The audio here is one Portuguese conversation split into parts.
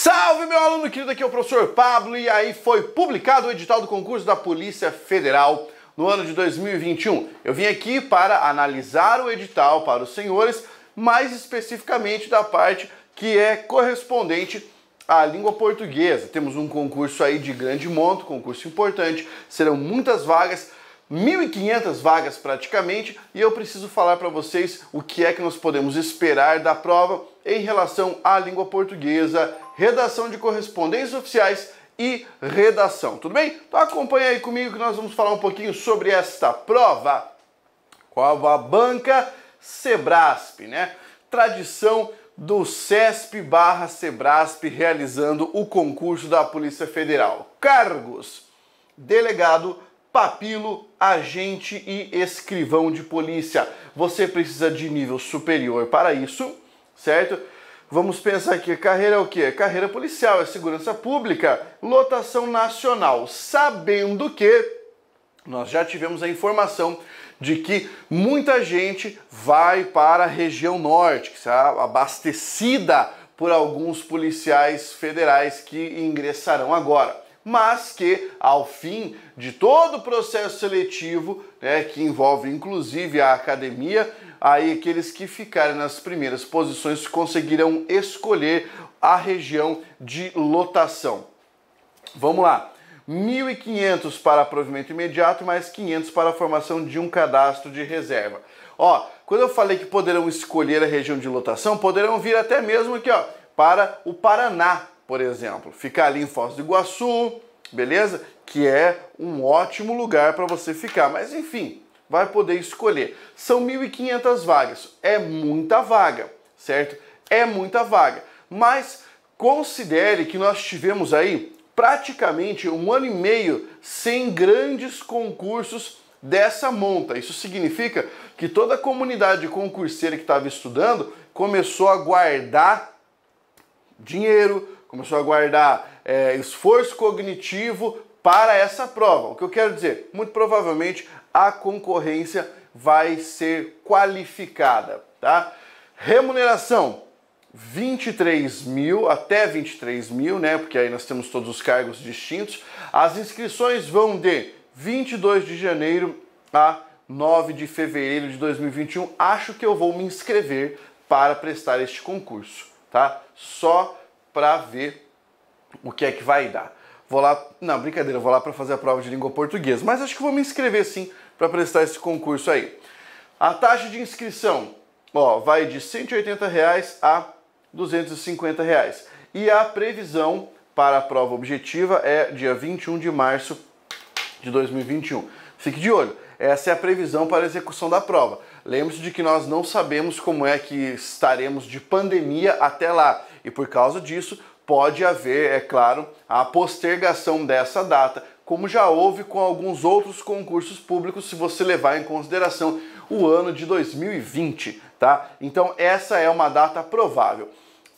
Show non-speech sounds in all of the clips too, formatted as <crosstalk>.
Salve, meu aluno querido, aqui é o professor Pablo e aí foi publicado o edital do concurso da Polícia Federal no ano de 2021. Eu vim aqui para analisar o edital para os senhores, mais especificamente da parte que é correspondente à língua portuguesa. Temos um concurso aí de grande monto, concurso importante, serão muitas vagas. 1.500 vagas praticamente, e eu preciso falar para vocês o que é que nós podemos esperar da prova em relação à língua portuguesa redação de correspondências oficiais e redação. Tudo bem? Então acompanha aí comigo que nós vamos falar um pouquinho sobre esta prova Qual a banca Sebrasp, né? Tradição do CESP barra Sebrasp realizando o concurso da Polícia Federal. Cargos: delegado, papilo, agente e escrivão de polícia. Você precisa de nível superior para isso, certo? Vamos pensar aqui, carreira é o quê? Carreira policial, é segurança pública, lotação nacional. Sabendo que nós já tivemos a informação de que muita gente vai para a região norte, que será abastecida por alguns policiais federais que ingressarão agora mas que ao fim de todo o processo seletivo, né, que envolve inclusive a academia, aí aqueles que ficarem nas primeiras posições conseguirão escolher a região de lotação. Vamos lá. 1.500 para provimento imediato, mais 500 para a formação de um cadastro de reserva. Ó, quando eu falei que poderão escolher a região de lotação, poderão vir até mesmo aqui, ó, para o Paraná, por exemplo, ficar ali em Foz do Iguaçu, beleza? Que é um ótimo lugar para você ficar, mas enfim, vai poder escolher. São 1.500 vagas, é muita vaga, certo? É muita vaga, mas considere que nós tivemos aí praticamente um ano e meio sem grandes concursos dessa monta. Isso significa que toda a comunidade concurseira que estava estudando começou a guardar dinheiro, começou a guardar é, esforço cognitivo para essa prova. O que eu quero dizer? Muito provavelmente a concorrência vai ser qualificada, tá? Remuneração, 23 mil, até 23 mil, né? Porque aí nós temos todos os cargos distintos. As inscrições vão de 22 de janeiro a 9 de fevereiro de 2021. Acho que eu vou me inscrever para prestar este concurso, tá? Só para ver o que é que vai dar. Vou lá, não, brincadeira, vou lá para fazer a prova de língua portuguesa, mas acho que vou me inscrever sim para prestar esse concurso aí. A taxa de inscrição, ó, vai de 180 reais a 250 reais. E a previsão para a prova objetiva é dia 21 de março de 2021. Fique de olho. Essa é a previsão para a execução da prova. Lembre-se de que nós não sabemos como é que estaremos de pandemia até lá. E por causa disso, pode haver, é claro, a postergação dessa data, como já houve com alguns outros concursos públicos, se você levar em consideração o ano de 2020, tá? Então, essa é uma data provável.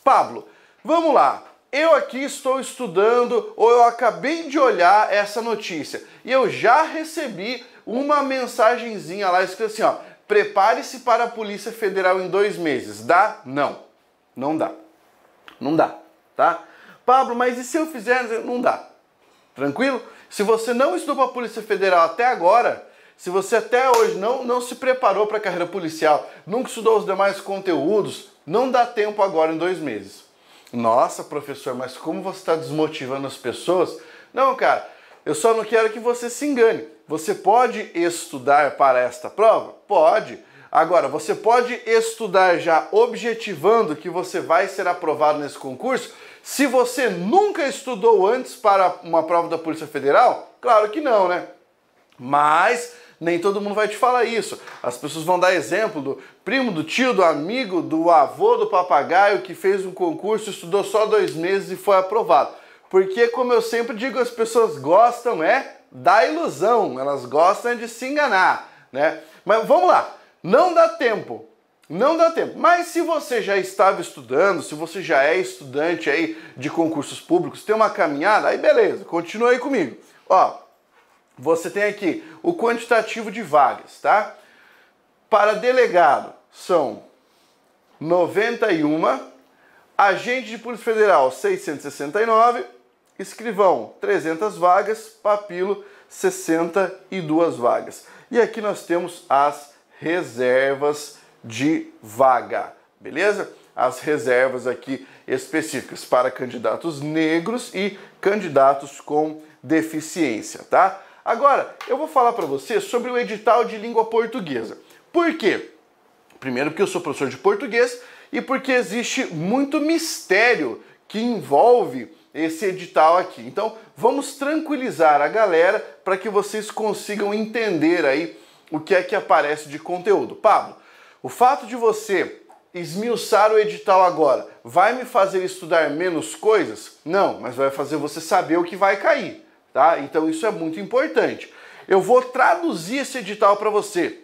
Pablo, vamos lá. Eu aqui estou estudando ou eu acabei de olhar essa notícia e eu já recebi uma mensagenzinha lá escrito assim, ó: "Prepare-se para a Polícia Federal em dois meses". Dá? Não. Não dá. Não dá, tá? Pablo, mas e se eu fizer? Não dá. Tranquilo? Se você não estudou para a Polícia Federal até agora, se você até hoje não, não se preparou para a carreira policial, nunca estudou os demais conteúdos, não dá tempo agora em dois meses. Nossa, professor, mas como você está desmotivando as pessoas? Não, cara, eu só não quero que você se engane. Você pode estudar para esta prova? Pode Agora, você pode estudar já objetivando que você vai ser aprovado nesse concurso? Se você nunca estudou antes para uma prova da Polícia Federal, claro que não, né? Mas nem todo mundo vai te falar isso. As pessoas vão dar exemplo do primo, do tio, do amigo, do avô, do papagaio que fez um concurso, estudou só dois meses e foi aprovado. Porque, como eu sempre digo, as pessoas gostam é da ilusão, elas gostam de se enganar, né? Mas vamos lá. Não dá tempo. Não dá tempo. Mas se você já estava estudando, se você já é estudante aí de concursos públicos, tem uma caminhada, aí beleza, continue aí comigo. Ó, você tem aqui o quantitativo de vagas, tá? Para delegado são 91, agente de Polícia Federal 669, escrivão 300 vagas, papilo 62 vagas. E aqui nós temos as reservas de vaga, beleza? As reservas aqui específicas para candidatos negros e candidatos com deficiência, tá? Agora, eu vou falar para você sobre o edital de língua portuguesa. Por quê? Primeiro porque eu sou professor de português e porque existe muito mistério que envolve esse edital aqui. Então, vamos tranquilizar a galera para que vocês consigam entender aí o que é que aparece de conteúdo. Pablo, o fato de você esmiuçar o edital agora vai me fazer estudar menos coisas? Não, mas vai fazer você saber o que vai cair, tá? Então isso é muito importante. Eu vou traduzir esse edital para você.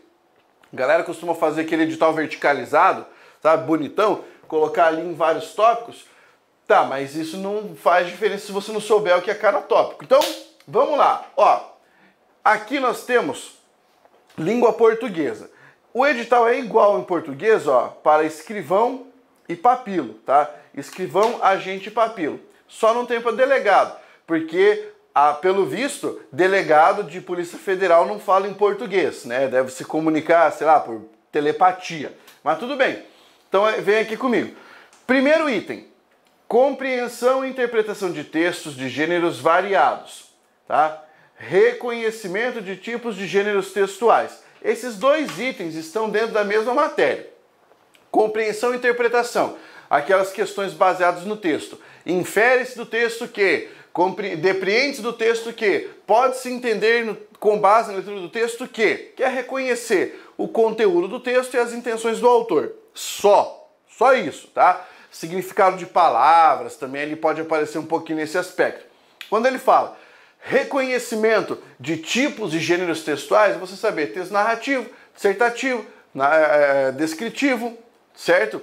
A galera costuma fazer aquele edital verticalizado, sabe, bonitão, colocar ali em vários tópicos. Tá, mas isso não faz diferença se você não souber o que é cada tópico. Então, vamos lá. Ó, aqui nós temos língua portuguesa. O edital é igual em português, ó, para escrivão e papilo, tá? Escrivão, agente e papilo. Só não tem para delegado, porque ah, pelo visto, delegado de Polícia Federal não fala em português, né? Deve se comunicar, sei lá, por telepatia. Mas tudo bem. Então é, vem aqui comigo. Primeiro item: compreensão e interpretação de textos de gêneros variados, tá? reconhecimento de tipos de gêneros textuais. Esses dois itens estão dentro da mesma matéria. Compreensão e interpretação, aquelas questões baseadas no texto. Infere-se do texto que, depreende-se do texto que, pode-se entender no, com base na leitura do texto que, que é reconhecer o conteúdo do texto e as intenções do autor. Só, só isso, tá? Significado de palavras também ele pode aparecer um pouquinho nesse aspecto. Quando ele fala reconhecimento de tipos e gêneros textuais, você saber texto narrativo, dissertativo, eh, eh, descritivo, certo?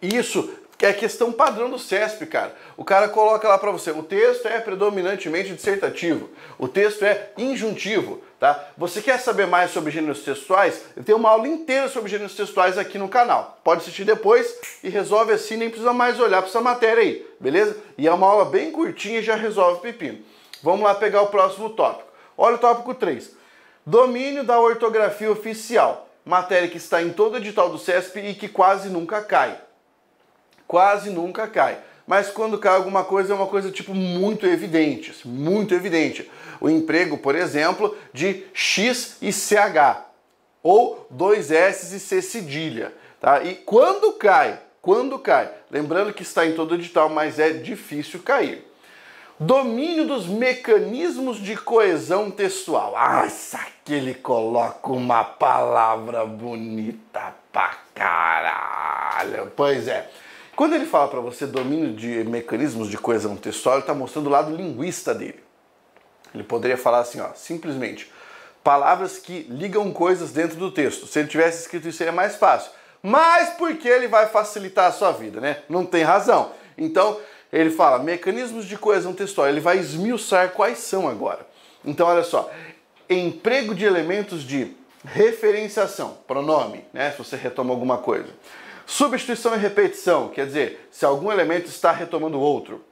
Isso é questão padrão do CESP, cara. O cara coloca lá para você, o texto é predominantemente dissertativo, o texto é injuntivo, tá? Você quer saber mais sobre gêneros textuais? Eu tenho uma aula inteira sobre gêneros textuais aqui no canal. Pode assistir depois e resolve assim, nem precisa mais olhar para essa matéria aí, beleza? E é uma aula bem curtinha e já resolve o pepino. Vamos lá pegar o próximo tópico. Olha o tópico 3. Domínio da ortografia oficial. Matéria que está em todo edital do CESP e que quase nunca cai. Quase nunca cai. Mas quando cai alguma coisa, é uma coisa tipo muito evidente, assim, muito evidente. O emprego, por exemplo, de X e CH, ou dois S e C cedilha. Tá? E quando cai, quando cai, lembrando que está em todo edital, mas é difícil cair. Domínio dos mecanismos de coesão textual. Ah, que ele coloca uma palavra bonita pra caralho. Pois é. Quando ele fala para você domínio de mecanismos de coesão textual, ele está mostrando o lado linguista dele. Ele poderia falar assim, ó, simplesmente palavras que ligam coisas dentro do texto. Se ele tivesse escrito isso, seria mais fácil. Mas porque ele vai facilitar a sua vida, né? Não tem razão. Então, ele fala mecanismos de coesão textual. Ele vai esmiuçar quais são agora. Então, olha só: emprego de elementos de referenciação, pronome, né? Se você retoma alguma coisa. Substituição e repetição, quer dizer, se algum elemento está retomando outro.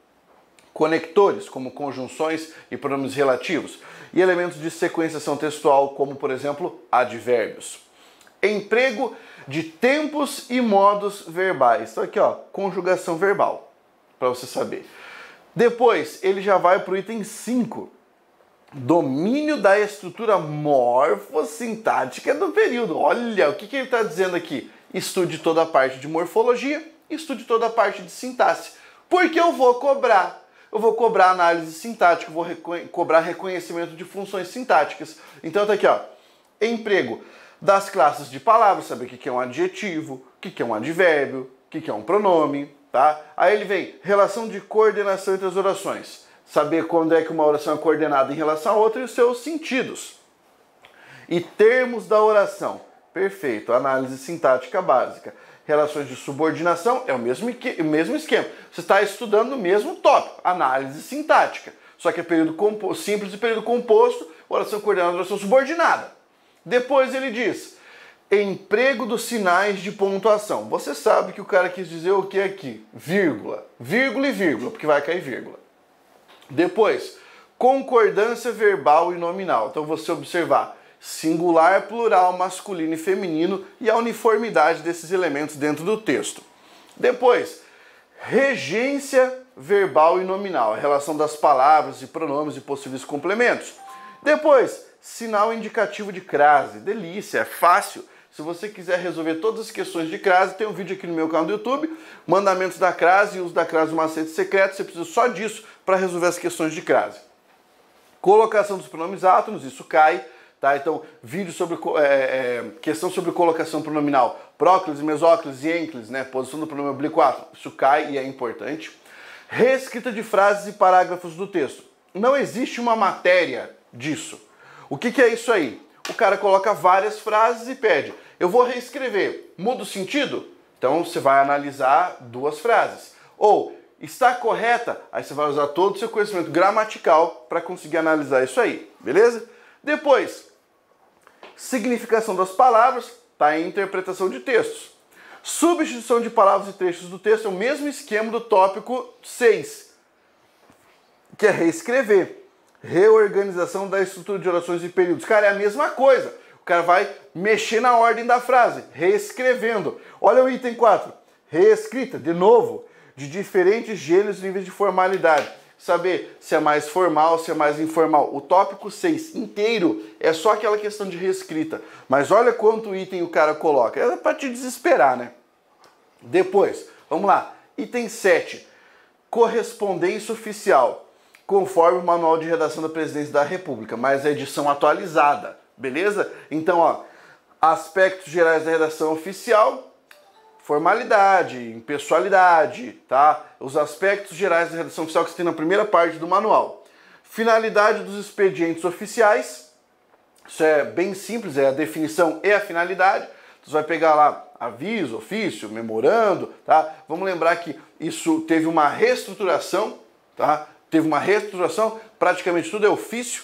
Conectores, como conjunções e pronomes relativos. E elementos de sequenciação textual, como, por exemplo, advérbios. Emprego de tempos e modos verbais. Então, aqui, ó, conjugação verbal para você saber. Depois, ele já vai para o item 5, domínio da estrutura morfossintática do período. Olha, o que, que ele está dizendo aqui? Estude toda a parte de morfologia, estude toda a parte de sintaxe, porque eu vou cobrar. Eu vou cobrar análise sintática, vou cobrar reconhecimento de funções sintáticas. Então tá aqui, ó, emprego das classes de palavras, saber o que, que é um adjetivo, o que, que é um advérbio, o que, que é um pronome, Tá? Aí ele vem relação de coordenação entre as orações. Saber quando é que uma oração é coordenada em relação à outra e os seus sentidos. E termos da oração. Perfeito. Análise sintática básica. Relações de subordinação é o mesmo, o mesmo esquema. Você está estudando o mesmo tópico, análise sintática. Só que é período simples e período composto, oração coordenada, oração subordinada. Depois ele diz emprego dos sinais de pontuação. Você sabe que o cara quis dizer o que aqui? Vírgula, vírgula e vírgula, porque vai cair vírgula. Depois, concordância verbal e nominal. Então você observar singular, plural, masculino e feminino e a uniformidade desses elementos dentro do texto. Depois, regência verbal e nominal, a relação das palavras e pronomes e possíveis complementos. Depois, sinal indicativo de crase. Delícia, é fácil. Se você quiser resolver todas as questões de crase, tem um vídeo aqui no meu canal do YouTube, mandamentos da crase e uso da crase do macete secreto. Você precisa só disso para resolver as questões de crase. Colocação dos pronomes átomos, isso cai. Tá? Então, vídeo sobre é, é, questão sobre colocação pronominal, próclise, mesóclise e ênclise, né? Posição do pronome oblíquo átomo, isso cai e é importante. Reescrita de frases e parágrafos do texto. Não existe uma matéria disso. O que, que é isso aí? O cara coloca várias frases e pede eu vou reescrever. Muda o sentido? Então você vai analisar duas frases. Ou está correta? Aí você vai usar todo o seu conhecimento gramatical para conseguir analisar isso aí, beleza? Depois, significação das palavras está em interpretação de textos. Substituição de palavras e trechos do texto é o mesmo esquema do tópico 6, que é reescrever. Reorganização da estrutura de orações e períodos. Cara, é a mesma coisa. O cara vai mexer na ordem da frase, reescrevendo. Olha o item 4. Reescrita, de novo, de diferentes gêneros e níveis de formalidade. Saber se é mais formal, se é mais informal. O tópico 6 inteiro é só aquela questão de reescrita. Mas olha quanto item o cara coloca. É para te desesperar, né? Depois, vamos lá. Item 7. Correspondência oficial, conforme o Manual de Redação da Presidência da República, mas a edição atualizada. Beleza? Então, ó, aspectos gerais da redação oficial, formalidade, impessoalidade, tá? Os aspectos gerais da redação oficial que você tem na primeira parte do manual. Finalidade dos expedientes oficiais, isso é bem simples, é a definição e a finalidade. Você vai pegar lá aviso, ofício, memorando, tá? Vamos lembrar que isso teve uma reestruturação, tá? Teve uma reestruturação, praticamente tudo é ofício,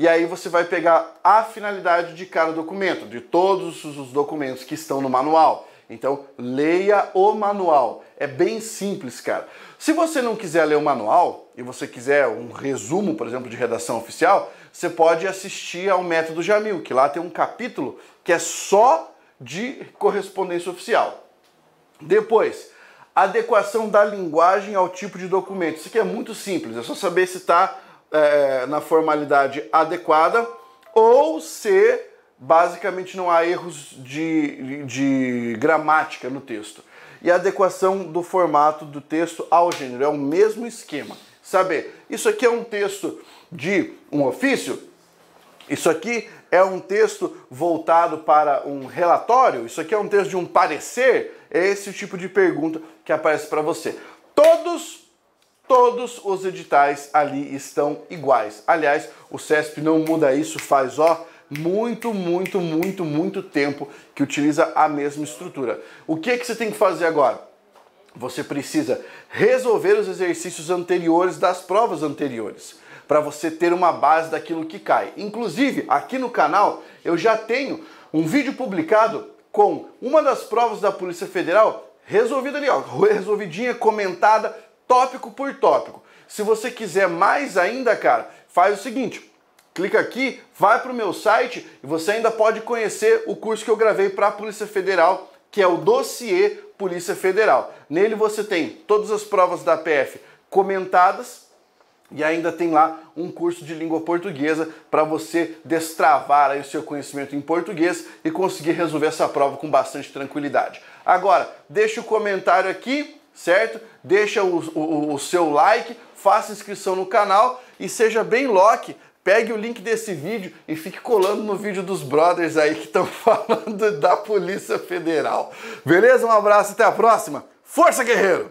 e aí você vai pegar a finalidade de cada documento, de todos os documentos que estão no manual. Então, leia o manual. É bem simples, cara. Se você não quiser ler o manual e você quiser um resumo, por exemplo, de redação oficial, você pode assistir ao Método Jamil, que lá tem um capítulo que é só de correspondência oficial. Depois, adequação da linguagem ao tipo de documento. Isso aqui é muito simples, é só saber se está é, na formalidade adequada, ou se basicamente não há erros de, de gramática no texto. E a adequação do formato do texto ao gênero é o mesmo esquema. Saber, isso aqui é um texto de um ofício? Isso aqui é um texto voltado para um relatório? Isso aqui é um texto de um parecer? É esse tipo de pergunta que aparece para você. Todos Todos os editais ali estão iguais. Aliás, o CESP não muda isso faz ó muito, muito, muito, muito tempo que utiliza a mesma estrutura. O que é que você tem que fazer agora? Você precisa resolver os exercícios anteriores das provas anteriores para você ter uma base daquilo que cai. Inclusive, aqui no canal eu já tenho um vídeo publicado com uma das provas da Polícia Federal resolvida ali, ó, resolvidinha, comentada, tópico por tópico. Se você quiser mais ainda, cara, faz o seguinte: clica aqui, vai para o meu site e você ainda pode conhecer o curso que eu gravei para a Polícia Federal, que é o Dossiê Polícia Federal. Nele você tem todas as provas da PF comentadas e ainda tem lá um curso de língua portuguesa para você destravar aí o seu conhecimento em português e conseguir resolver essa prova com bastante tranquilidade. Agora, deixa o comentário aqui certo? Deixa o, o, o seu like, faça inscrição no canal e seja bem Loki Pegue o link desse vídeo e fique colando no vídeo dos brothers aí que estão <laughs> falando da Polícia Federal. Beleza? Um abraço, até a próxima. Força, guerreiro!